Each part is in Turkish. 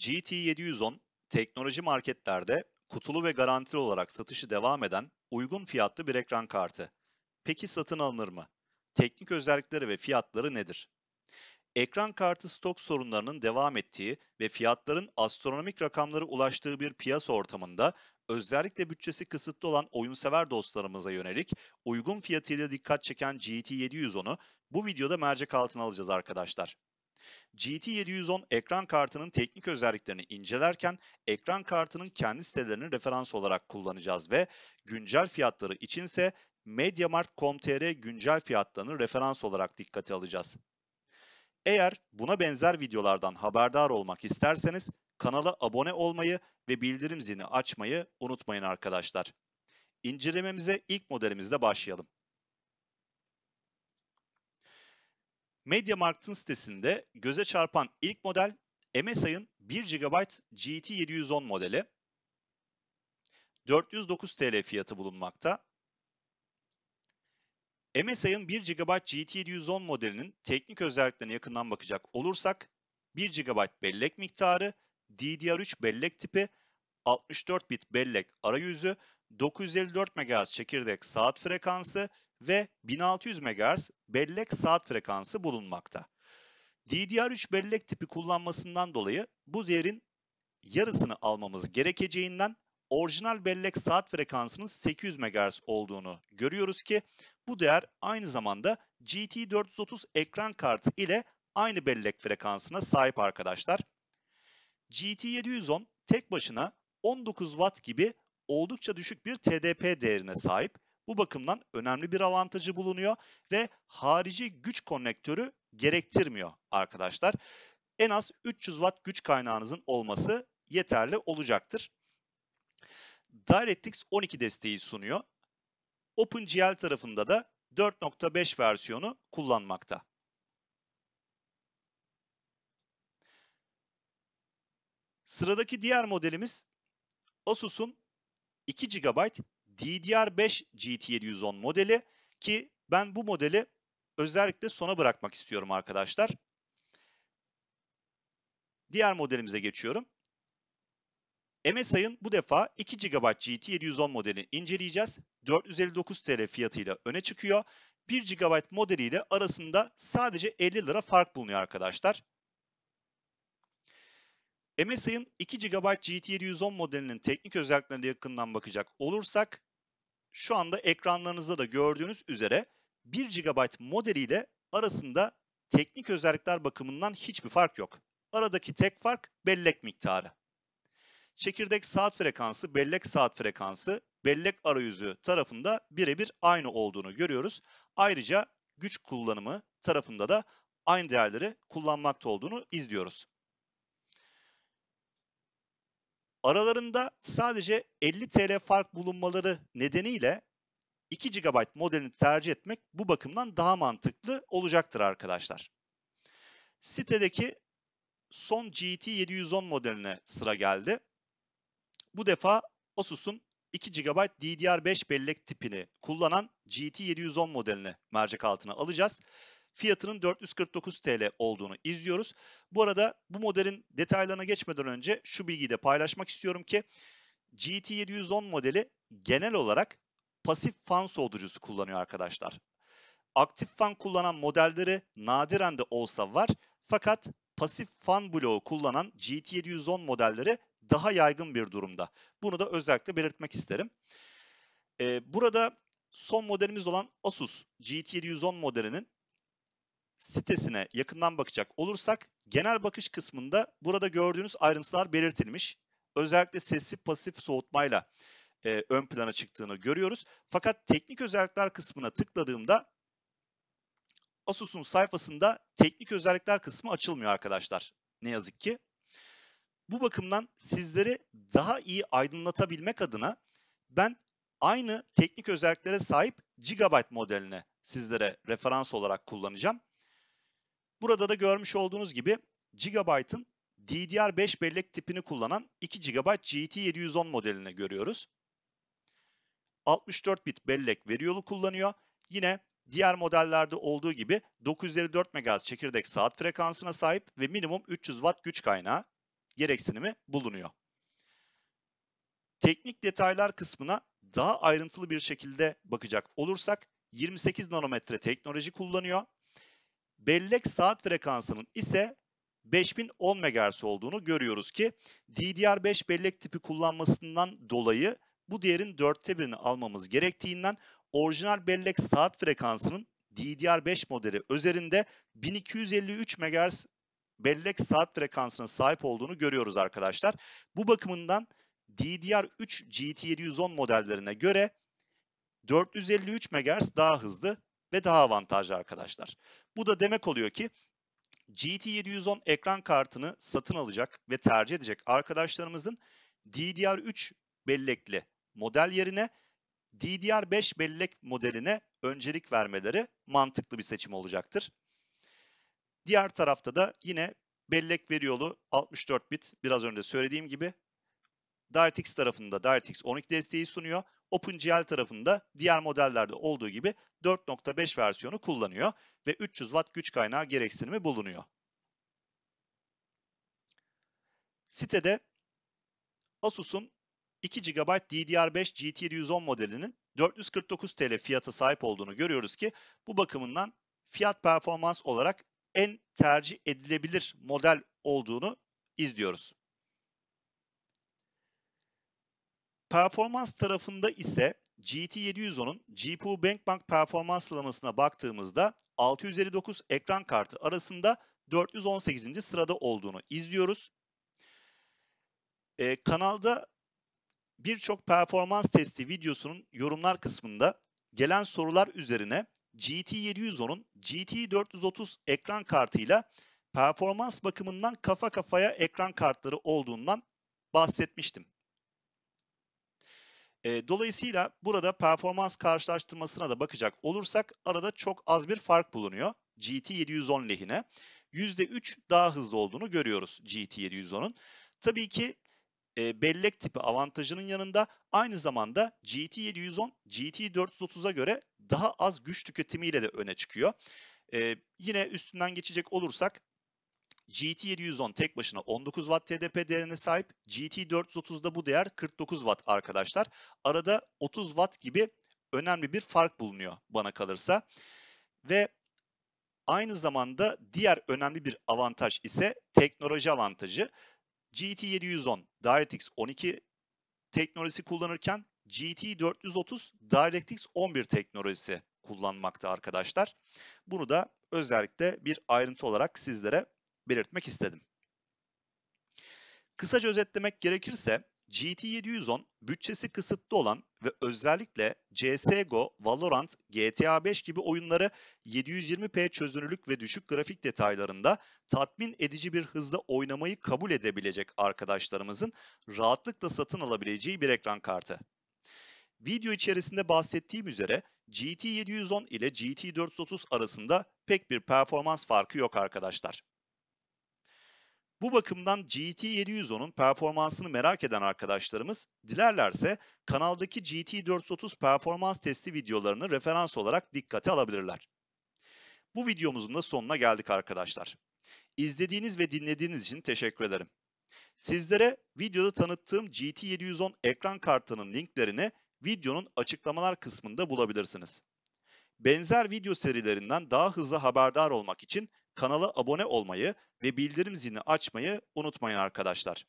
GT710 teknoloji marketlerde kutulu ve garantili olarak satışı devam eden uygun fiyatlı bir ekran kartı. Peki satın alınır mı? Teknik özellikleri ve fiyatları nedir? Ekran kartı stok sorunlarının devam ettiği ve fiyatların astronomik rakamlara ulaştığı bir piyasa ortamında özellikle bütçesi kısıtlı olan oyunsever dostlarımıza yönelik uygun fiyatıyla dikkat çeken GT710'u bu videoda mercek altına alacağız arkadaşlar. GT 710 ekran kartının teknik özelliklerini incelerken ekran kartının kendi sitelerini referans olarak kullanacağız ve güncel fiyatları içinse MediaMarkt.com.tr güncel fiyatlarını referans olarak dikkate alacağız. Eğer buna benzer videolardan haberdar olmak isterseniz kanala abone olmayı ve bildirim zilini açmayı unutmayın arkadaşlar. İncelememize ilk modelimizle başlayalım. MediaMarkt'ın sitesinde göze çarpan ilk model MSI'ın 1 GB GT710 modeli. 409 TL fiyatı bulunmakta. MSI'ın 1 GB GT710 modelinin teknik özelliklerine yakından bakacak olursak 1 GB bellek miktarı, DDR3 bellek tipi, 64 bit bellek arayüzü, 954 MHz çekirdek saat frekansı, ve 1600 MHz bellek saat frekansı bulunmakta. DDR3 bellek tipi kullanmasından dolayı bu değerin yarısını almamız gerekeceğinden orijinal bellek saat frekansının 800 MHz olduğunu görüyoruz ki bu değer aynı zamanda GT430 ekran kartı ile aynı bellek frekansına sahip arkadaşlar. GT710 tek başına 19 Watt gibi oldukça düşük bir TDP değerine sahip bu bakımdan önemli bir avantajı bulunuyor ve harici güç konnektörü gerektirmiyor arkadaşlar. En az 300 Watt güç kaynağınızın olması yeterli olacaktır. DirectX 12 desteği sunuyor. OpenGL tarafında da 4.5 versiyonu kullanmakta. Sıradaki diğer modelimiz Asus'un 2 GB DDR5 GT710 modeli ki ben bu modeli özellikle sona bırakmak istiyorum arkadaşlar. Diğer modelimize geçiyorum. MSI'ın bu defa 2 GB GT710 modelini inceleyeceğiz. 459 TL fiyatıyla öne çıkıyor. 1 GB modeliyle arasında sadece 50 lira fark bulunuyor arkadaşlar. MSI'ın 2 GB GT710 modelinin teknik özelliklerine yakından bakacak olursak şu anda ekranlarınızda da gördüğünüz üzere 1 GB modeliyle arasında teknik özellikler bakımından hiçbir fark yok. Aradaki tek fark bellek miktarı. Çekirdek saat frekansı, bellek saat frekansı, bellek arayüzü tarafında birebir aynı olduğunu görüyoruz. Ayrıca güç kullanımı tarafında da aynı değerleri kullanmakta olduğunu izliyoruz. Aralarında sadece 50 TL fark bulunmaları nedeniyle 2 GB modelini tercih etmek bu bakımdan daha mantıklı olacaktır arkadaşlar. Sitedeki son GT 710 modeline sıra geldi. Bu defa Asus'un 2 GB DDR5 bellek tipini kullanan GT 710 modelini mercek altına alacağız fiyatının 449 TL olduğunu izliyoruz. Bu arada bu modelin detaylarına geçmeden önce şu bilgiyi de paylaşmak istiyorum ki GT710 modeli genel olarak pasif fan soğutucusu kullanıyor arkadaşlar. Aktif fan kullanan modelleri nadiren de olsa var fakat pasif fan bloğu kullanan GT710 modelleri daha yaygın bir durumda. Bunu da özellikle belirtmek isterim. Ee, burada son modelimiz olan Asus GT710 modelinin sitesine yakından bakacak olursak genel bakış kısmında burada gördüğünüz ayrıntılar belirtilmiş. Özellikle sesli pasif soğutmayla e, ön plana çıktığını görüyoruz. Fakat teknik özellikler kısmına tıkladığımda Asus'un sayfasında teknik özellikler kısmı açılmıyor arkadaşlar. Ne yazık ki. Bu bakımdan sizleri daha iyi aydınlatabilmek adına ben aynı teknik özelliklere sahip Gigabyte modeline sizlere referans olarak kullanacağım. Burada da görmüş olduğunuz gibi Gigabyte'ın DDR5 bellek tipini kullanan 2 GB GT710 modelini görüyoruz. 64 bit bellek veri yolu kullanıyor. Yine diğer modellerde olduğu gibi 954 MHz çekirdek saat frekansına sahip ve minimum 300 Watt güç kaynağı gereksinimi bulunuyor. Teknik detaylar kısmına daha ayrıntılı bir şekilde bakacak olursak 28 nanometre teknoloji kullanıyor. Bellek saat frekansının ise 5010 MHz olduğunu görüyoruz ki DDR5 bellek tipi kullanmasından dolayı bu değerin dörtte birini almamız gerektiğinden orijinal bellek saat frekansının DDR5 modeli üzerinde 1253 MHz bellek saat frekansına sahip olduğunu görüyoruz arkadaşlar. Bu bakımından DDR3 GT710 modellerine göre 453 MHz daha hızlı ve daha avantajlı arkadaşlar. Bu da demek oluyor ki GT 710 ekran kartını satın alacak ve tercih edecek arkadaşlarımızın DDR3 bellekli model yerine DDR5 bellek modeline öncelik vermeleri mantıklı bir seçim olacaktır. Diğer tarafta da yine bellek veri yolu 64 bit biraz önce söylediğim gibi DirectX tarafında DirectX 12 desteği sunuyor. OpenGL tarafında diğer modellerde olduğu gibi 4.5 versiyonu kullanıyor ve 300 Watt güç kaynağı gereksinimi bulunuyor. Sitede Asus'un 2 GB DDR5 GT710 modelinin 449 TL fiyata sahip olduğunu görüyoruz ki bu bakımından fiyat performans olarak en tercih edilebilir model olduğunu izliyoruz. Performans tarafında ise GT710'un GPU Bank performans sıralamasına baktığımızda 659 ekran kartı arasında 418. sırada olduğunu izliyoruz. Ee, kanalda birçok performans testi videosunun yorumlar kısmında gelen sorular üzerine GT710'un GT430 ekran kartıyla performans bakımından kafa kafaya ekran kartları olduğundan bahsetmiştim. E, dolayısıyla burada performans karşılaştırmasına da bakacak olursak arada çok az bir fark bulunuyor GT 710 lehine. %3 daha hızlı olduğunu görüyoruz GT 710'un. Tabii ki e, bellek tipi avantajının yanında aynı zamanda GT 710 GT 430'a göre daha az güç tüketimiyle de öne çıkıyor. E, yine üstünden geçecek olursak GT710 tek başına 19 Watt TDP değerine sahip. GT430'da bu değer 49 Watt arkadaşlar. Arada 30 Watt gibi önemli bir fark bulunuyor bana kalırsa. Ve aynı zamanda diğer önemli bir avantaj ise teknoloji avantajı. GT710 DirectX 12 teknolojisi kullanırken GT430 DirectX 11 teknolojisi kullanmakta arkadaşlar. Bunu da özellikle bir ayrıntı olarak sizlere belirtmek istedim. Kısaca özetlemek gerekirse GT710 bütçesi kısıtlı olan ve özellikle CSGO, Valorant, GTA 5 gibi oyunları 720p çözünürlük ve düşük grafik detaylarında tatmin edici bir hızda oynamayı kabul edebilecek arkadaşlarımızın rahatlıkla satın alabileceği bir ekran kartı. Video içerisinde bahsettiğim üzere GT710 ile GT430 arasında pek bir performans farkı yok arkadaşlar. Bu bakımdan GT 710'un performansını merak eden arkadaşlarımız dilerlerse kanaldaki GT 430 performans testi videolarını referans olarak dikkate alabilirler. Bu videomuzun da sonuna geldik arkadaşlar. İzlediğiniz ve dinlediğiniz için teşekkür ederim. Sizlere videoda tanıttığım GT 710 ekran kartının linklerini videonun açıklamalar kısmında bulabilirsiniz. Benzer video serilerinden daha hızlı haberdar olmak için kanala abone olmayı ve bildirim zilini açmayı unutmayın arkadaşlar.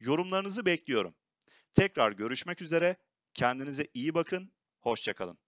Yorumlarınızı bekliyorum. Tekrar görüşmek üzere. Kendinize iyi bakın. Hoşçakalın.